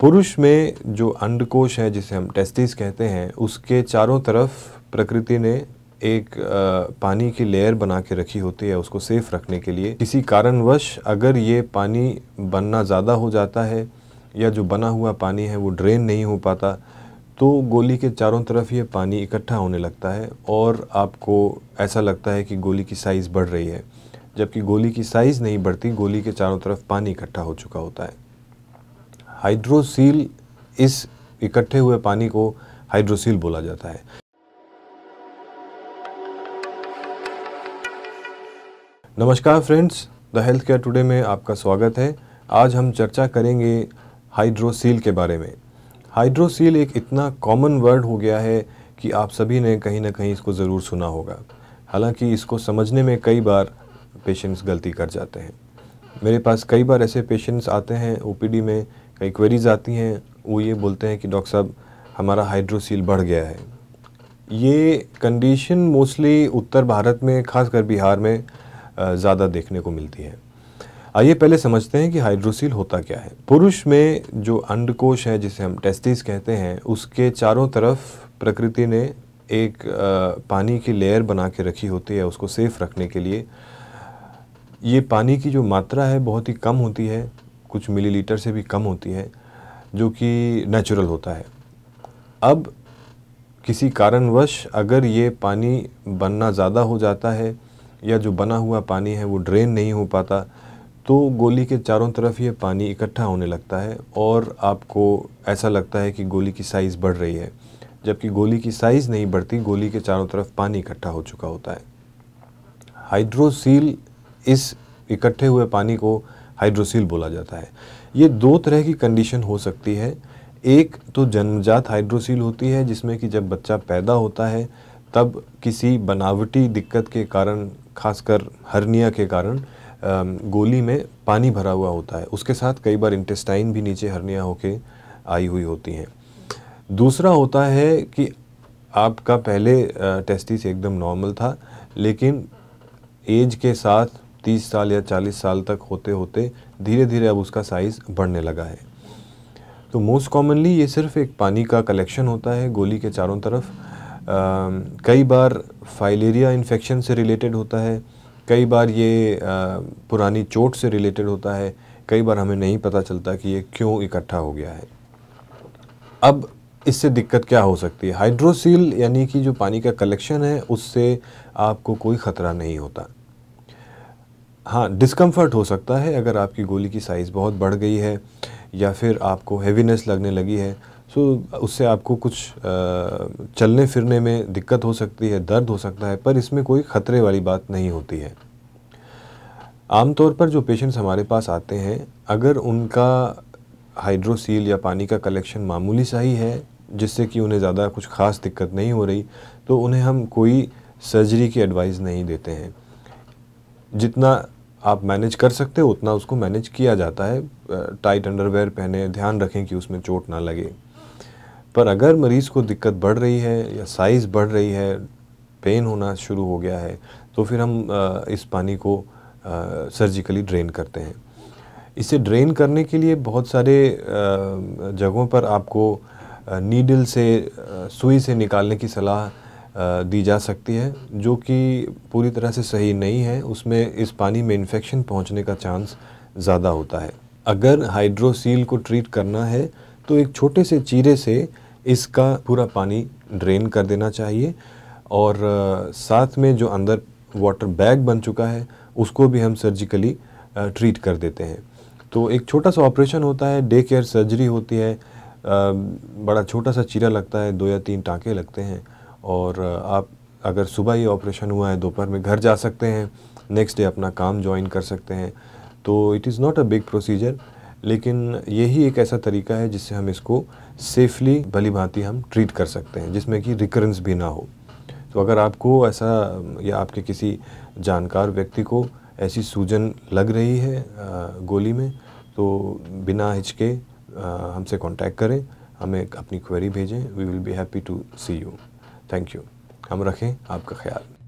पुरुष में जो अंडकोश है जिसे हम टेस्टिस कहते हैं उसके चारों तरफ प्रकृति ने एक पानी की लेयर बना के रखी होती है उसको सेफ रखने के लिए किसी कारणवश अगर ये पानी बनना ज़्यादा हो जाता है या जो बना हुआ पानी है वो ड्रेन नहीं हो पाता तो गोली के चारों तरफ ये पानी इकट्ठा होने लगता है और आपको ऐसा लगता है कि गोली की साइज़ बढ़ रही है जबकि गोली की साइज़ नहीं बढ़ती गोली के चारों तरफ पानी इकट्ठा हो चुका होता है हाइड्रोसील इस इकट्ठे हुए पानी को हाइड्रोसील बोला जाता है नमस्कार friends The Health Care Today में आपका स्वागत है आज हम चर्चा करेंगे हाइड्रोसील के बारे में हाइड्रोसील एक इतना कॉमन वर्ड हो गया है कि आप सभी ने कहीं ना कहीं इसको ज़रूर सुना होगा हालांकि इसको समझने में कई बार पेशेंट्स गलती कर जाते हैं मेरे पास कई बार ऐसे पेशेंट्स आते हैं ओपीडी में कई क्वेरीज आती हैं वो ये बोलते हैं कि डॉक्टर साहब हमारा हाइड्रोसील बढ़ गया है ये कंडीशन मोस्टली उत्तर भारत में खासकर बिहार में ज़्यादा देखने को मिलती है आइए पहले समझते हैं कि हाइड्रोसील होता क्या है पुरुष में जो अंडकोश है जिसे हम टेस्टिस कहते हैं उसके चारों तरफ प्रकृति ने एक पानी की लेयर बना के रखी होती है उसको सेफ रखने के लिए ये पानी की जो मात्रा है बहुत ही कम होती है कुछ मिलीलीटर से भी कम होती है जो कि नेचुरल होता है अब किसी कारणवश अगर ये पानी बनना ज़्यादा हो जाता है या जो बना हुआ पानी है वो ड्रेन नहीं हो पाता तो गोली के चारों तरफ ये पानी इकट्ठा होने लगता है और आपको ऐसा लगता है कि गोली की साइज़ बढ़ रही है जबकि गोली की साइज़ नहीं बढ़ती गोली के चारों तरफ पानी इकट्ठा हो चुका होता है हाइड्रोसील इस इकट्ठे हुए पानी को हाइड्रोसील बोला जाता है ये दो तरह की कंडीशन हो सकती है एक तो जन्मजात हाइड्रोसील होती है जिसमें कि जब बच्चा पैदा होता है तब किसी बनावटी दिक्कत के कारण खासकर हर्निया के कारण गोली में पानी भरा हुआ होता है उसके साथ कई बार इंटेस्टाइन भी नीचे हर्निया होके आई हुई होती हैं दूसरा होता है कि आपका पहले टेस्टिस एकदम नॉर्मल था लेकिन एज के साथ तीस साल या चालीस साल तक होते होते धीरे धीरे अब उसका साइज़ बढ़ने लगा है तो मोस्ट कॉमनली ये सिर्फ एक पानी का कलेक्शन होता है गोली के चारों तरफ आ, कई बार फाइलेरिया इन्फेक्शन से रिलेटेड होता है कई बार ये आ, पुरानी चोट से रिलेटेड होता है कई बार हमें नहीं पता चलता कि ये क्यों इकट्ठा हो गया है अब इससे दिक्कत क्या हो सकती है हाइड्रोसील यानी कि जो पानी का कलेक्शन है उससे आपको कोई ख़तरा नहीं होता हाँ डिस्कम्फर्ट हो सकता है अगर आपकी गोली की साइज़ बहुत बढ़ गई है या फिर आपको हैवीनेस लगने लगी है सो उससे आपको कुछ चलने फिरने में दिक्कत हो सकती है दर्द हो सकता है पर इसमें कोई ख़तरे वाली बात नहीं होती है आमतौर पर जो पेशेंट्स हमारे पास आते हैं अगर उनका हाइड्रोसील या पानी का कलेक्शन मामूली सा ही है जिससे कि उन्हें ज़्यादा कुछ ख़ास दिक्कत नहीं हो रही तो उन्हें हम कोई सर्जरी की एडवाइस नहीं देते हैं जितना आप मैनेज कर सकते हो उतना उसको मैनेज किया जाता है टाइट अंडरवेयर पहने ध्यान रखें कि उसमें चोट ना लगे पर अगर मरीज़ को दिक्कत बढ़ रही है या साइज़ बढ़ रही है पेन होना शुरू हो गया है तो फिर हम इस पानी को सर्जिकली ड्रेन करते हैं इसे ड्रेन करने के लिए बहुत सारे जगहों पर आपको नीडल से सुई से निकालने की सलाह दी जा सकती है जो कि पूरी तरह से सही नहीं है उसमें इस पानी में इन्फेक्शन पहुंचने का चांस ज़्यादा होता है अगर हाइड्रोसील को ट्रीट करना है तो एक छोटे से चीरे से इसका पूरा पानी ड्रेन कर देना चाहिए और साथ में जो अंदर वाटर बैग बन चुका है उसको भी हम सर्जिकली ट्रीट कर देते हैं तो एक छोटा सा ऑपरेशन होता है डे केयर सर्जरी होती है बड़ा छोटा सा चीरा लगता है दो या तीन टाँके लगते हैं और आप अगर सुबह ही ऑपरेशन हुआ है दोपहर में घर जा सकते हैं नेक्स्ट डे अपना काम ज्वाइन कर सकते हैं तो it is not a big procedure लेकिन यही एक ऐसा तरीका है जिससे हम इसको सेफली भली भांति हम ट्रीट कर सकते हैं जिसमें कि रिकरेंस भी ना हो तो अगर आपको ऐसा या आपके किसी जानकार व्यक्ति को ऐसी सूजन लग रही है गोली में तो बिना हिचके हमसे कांटेक्ट करें हमें अपनी क्वेरी भेजें we will be happy to see you thank you हम रखें आपका ख्याल